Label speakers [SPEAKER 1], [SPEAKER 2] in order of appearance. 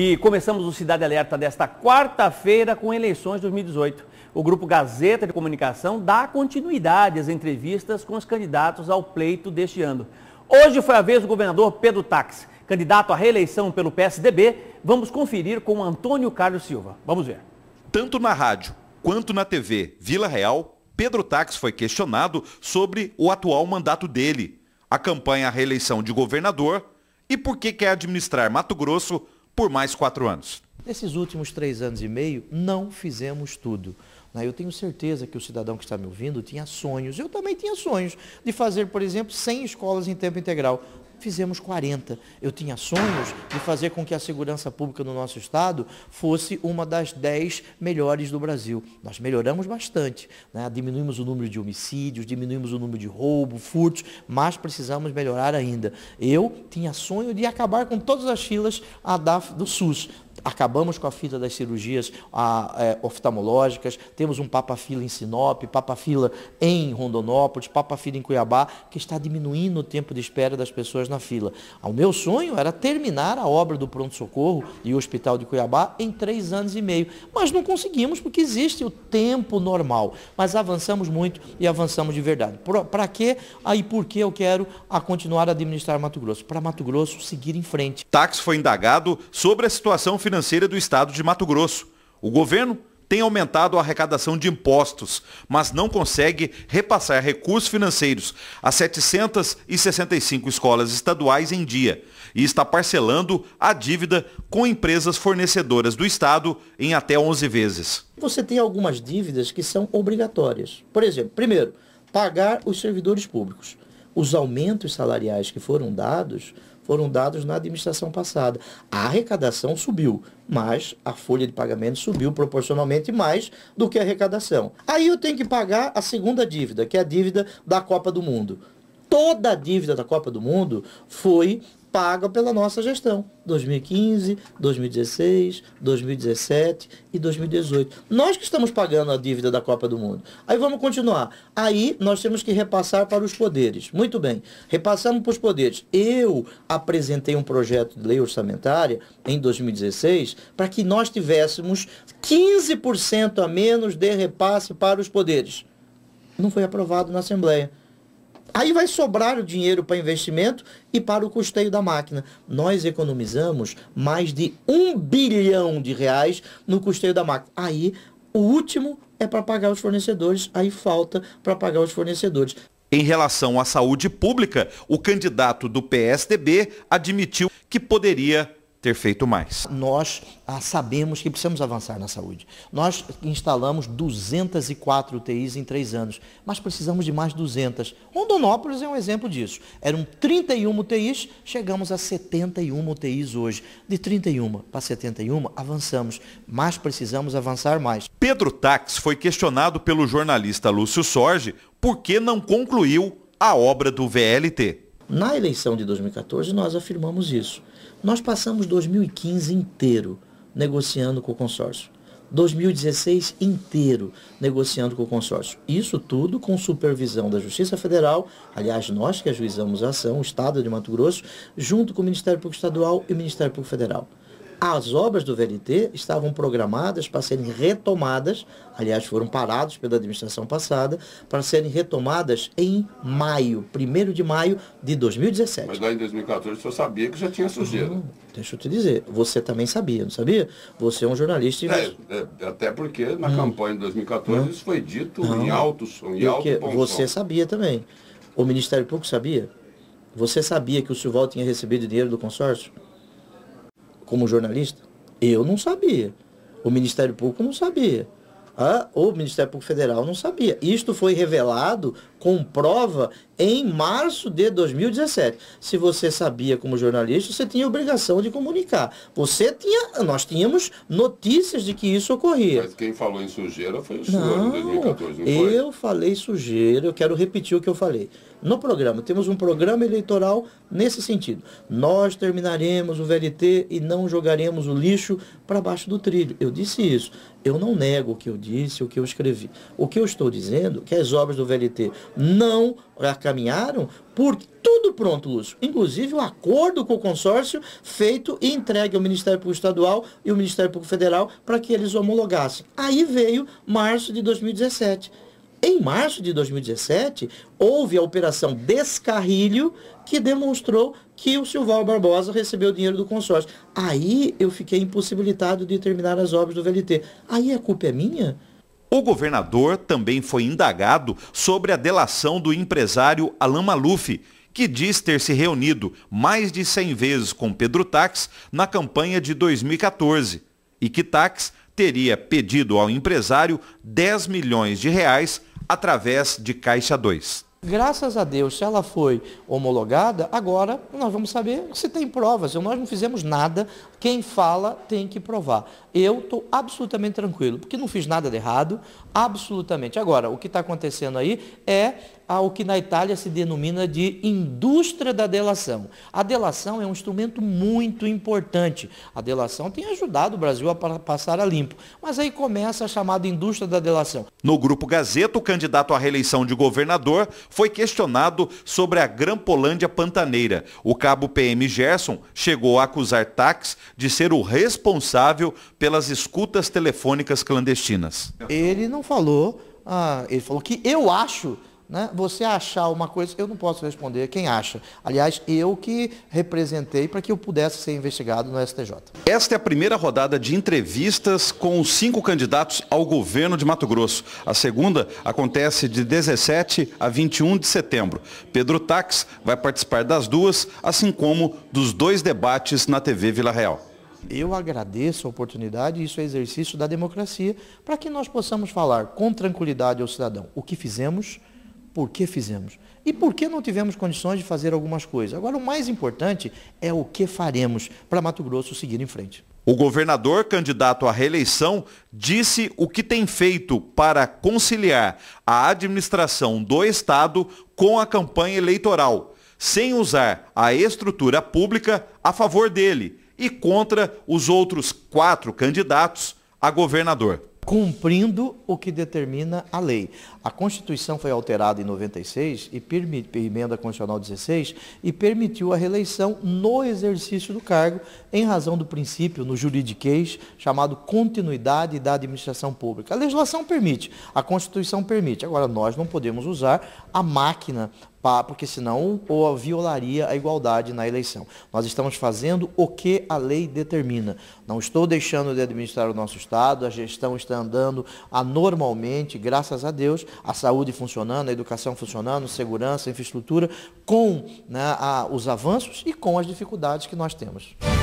[SPEAKER 1] E começamos o Cidade Alerta desta quarta-feira com eleições 2018. O Grupo Gazeta de Comunicação dá continuidade às entrevistas com os candidatos ao pleito deste ano. Hoje foi a vez do governador Pedro Tax, candidato à reeleição pelo PSDB. Vamos conferir com Antônio Carlos Silva. Vamos ver. Tanto na rádio quanto na TV Vila Real, Pedro Tax foi questionado sobre o atual mandato dele, a campanha à reeleição de governador e por que quer administrar Mato Grosso por mais quatro anos.
[SPEAKER 2] Nesses últimos três anos e meio, não fizemos tudo. Né? Eu tenho certeza que o cidadão que está me ouvindo tinha sonhos. Eu também tinha sonhos de fazer, por exemplo, 100 escolas em tempo integral fizemos 40. Eu tinha sonhos de fazer com que a segurança pública no nosso estado fosse uma das 10 melhores do Brasil. Nós melhoramos bastante, né? diminuímos o número de homicídios, diminuímos o número de roubo, furtos, mas precisamos melhorar ainda. Eu tinha sonho de acabar com todas as filas a do SUS acabamos com a fila das cirurgias a, é, oftalmológicas, temos um papa-fila em Sinop, papa-fila em Rondonópolis, papa-fila em Cuiabá, que está diminuindo o tempo de espera das pessoas na fila. Ah, o meu sonho era terminar a obra do pronto-socorro e o hospital de Cuiabá em três anos e meio, mas não conseguimos porque existe o tempo normal, mas avançamos muito e avançamos de verdade. Para quê? Aí ah, por que eu quero a continuar a administrar Mato Grosso? Para Mato Grosso seguir em frente.
[SPEAKER 1] Tax foi indagado sobre a situação financeira financeira do estado de Mato Grosso. O governo tem aumentado a arrecadação de impostos, mas não consegue repassar recursos financeiros a 765 escolas estaduais em dia e está parcelando a dívida com empresas fornecedoras do Estado em até 11 vezes.
[SPEAKER 2] Você tem algumas dívidas que são obrigatórias. Por exemplo, primeiro, pagar os servidores públicos. Os aumentos salariais que foram dados foram dados na administração passada. A arrecadação subiu, mas a folha de pagamento subiu proporcionalmente mais do que a arrecadação. Aí eu tenho que pagar a segunda dívida, que é a dívida da Copa do Mundo toda a dívida da Copa do Mundo foi paga pela nossa gestão. 2015, 2016, 2017 e 2018. Nós que estamos pagando a dívida da Copa do Mundo. Aí vamos continuar. Aí nós temos que repassar para os poderes. Muito bem. Repassamos para os poderes. Eu apresentei um projeto de lei orçamentária em 2016 para que nós tivéssemos 15% a menos de repasse para os poderes. Não foi aprovado na Assembleia. Aí vai sobrar o dinheiro para investimento e para o custeio da máquina. Nós economizamos mais de um bilhão de reais no custeio da máquina. Aí o último é para pagar os fornecedores, aí falta para pagar os fornecedores.
[SPEAKER 1] Em relação à saúde pública, o candidato do PSDB admitiu que poderia ter feito mais.
[SPEAKER 2] Nós ah, sabemos que precisamos avançar na saúde. Nós instalamos 204 UTIs em três anos, mas precisamos de mais 200. Rondonópolis é um exemplo disso. Eram 31 UTIs, chegamos a 71 UTIs hoje. De 31 para 71, avançamos, mas precisamos avançar mais.
[SPEAKER 1] Pedro Tax foi questionado pelo jornalista Lúcio Sorge por que não concluiu a obra do VLT.
[SPEAKER 2] Na eleição de 2014, nós afirmamos isso nós passamos 2015 inteiro negociando com o consórcio. 2016 inteiro negociando com o consórcio. Isso tudo com supervisão da Justiça Federal, aliás, nós que ajuizamos a ação, o Estado de Mato Grosso, junto com o Ministério Público Estadual e o Ministério Público Federal. As obras do VLT estavam programadas para serem retomadas, aliás, foram paradas pela administração passada, para serem retomadas em maio, 1 de maio de 2017. Mas lá em
[SPEAKER 1] 2014 o senhor sabia que já tinha sujeira. Hum,
[SPEAKER 2] deixa eu te dizer, você também sabia, não sabia? Você é um jornalista. E... É,
[SPEAKER 1] é, é, até porque na hum. campanha de 2014 isso foi dito não. em alto som, em alto ponto Você
[SPEAKER 2] sabia também. O Ministério Público sabia? Você sabia que o Silval tinha recebido dinheiro do consórcio? como jornalista? Eu não sabia. O Ministério Público não sabia. Ah, o Ministério Público Federal não sabia. Isto foi revelado comprova em março de 2017. Se você sabia como jornalista, você tinha obrigação de comunicar. Você tinha, nós tínhamos notícias de que isso ocorria. Mas quem falou em sujeira foi o senhor não, em 2014, não foi? Eu falei sujeira, eu quero repetir o que eu falei. No programa, temos um programa eleitoral nesse sentido. Nós terminaremos o VLT e não jogaremos o lixo para baixo do trilho. Eu disse isso. Eu não nego o que eu disse, o que eu escrevi. O que eu estou dizendo é que as obras do VLT não caminharam por tudo pronto, Lúcio. Inclusive o acordo com o consórcio feito e entregue ao Ministério Público Estadual e ao Ministério Público Federal para que eles homologassem. Aí veio março de 2017. Em março de 2017, houve a operação Descarrilho, que demonstrou que o Silval Barbosa recebeu dinheiro do consórcio. Aí eu fiquei impossibilitado de terminar as obras do VLT. Aí a culpa é minha? O governador
[SPEAKER 1] também foi indagado sobre a delação do empresário Alain Maluf, que diz ter se reunido mais de 100 vezes com Pedro Tax na campanha de 2014 e que Tax teria pedido ao empresário 10 milhões de reais através de Caixa 2.
[SPEAKER 2] Graças a Deus, se ela foi homologada, agora nós vamos saber se tem provas. Nós não fizemos nada, quem fala tem que provar. Eu estou absolutamente tranquilo, porque não fiz nada de errado, absolutamente. Agora, o que está acontecendo aí é ah, o que na Itália se denomina de indústria da delação. A delação é um instrumento muito importante. A delação tem ajudado o Brasil a passar a limpo. Mas aí começa a chamada indústria da delação. No Grupo
[SPEAKER 1] Gazeta, o candidato à reeleição de governador foi questionado sobre a Grampolândia Pantaneira. O cabo PM Gerson chegou a acusar táxis de ser o responsável pelas escutas telefônicas clandestinas.
[SPEAKER 2] Ele não falou, ah, ele falou que eu acho né? Você achar uma coisa, eu não posso responder quem acha. Aliás, eu que representei para que eu pudesse ser investigado no STJ.
[SPEAKER 1] Esta é a primeira rodada de entrevistas com os cinco candidatos ao governo de Mato Grosso. A segunda acontece de 17 a 21 de setembro. Pedro Tax vai participar das duas, assim como dos dois debates na TV Vila Real.
[SPEAKER 2] Eu agradeço a oportunidade, isso é exercício da democracia, para que nós possamos falar com tranquilidade ao cidadão o que fizemos, por que fizemos e por que não tivemos condições de fazer algumas coisas. Agora, o mais importante é o que faremos para Mato Grosso seguir em frente.
[SPEAKER 1] O governador candidato à reeleição disse o que tem feito para conciliar a administração do Estado com a campanha eleitoral, sem usar a estrutura pública a favor dele e contra os outros
[SPEAKER 2] quatro candidatos a governador cumprindo o que determina a lei. A Constituição foi alterada em 96 e emenda constitucional 16 e permitiu a reeleição no exercício do cargo em razão do princípio no juridiquês chamado continuidade da administração pública. A legislação permite, a Constituição permite. Agora nós não podemos usar a máquina porque senão ou violaria a igualdade na eleição. Nós estamos fazendo o que a lei determina. Não estou deixando de administrar o nosso Estado, a gestão está andando anormalmente, graças a Deus, a saúde funcionando, a educação funcionando, segurança, infraestrutura, com né, a, os avanços e com as dificuldades que nós temos.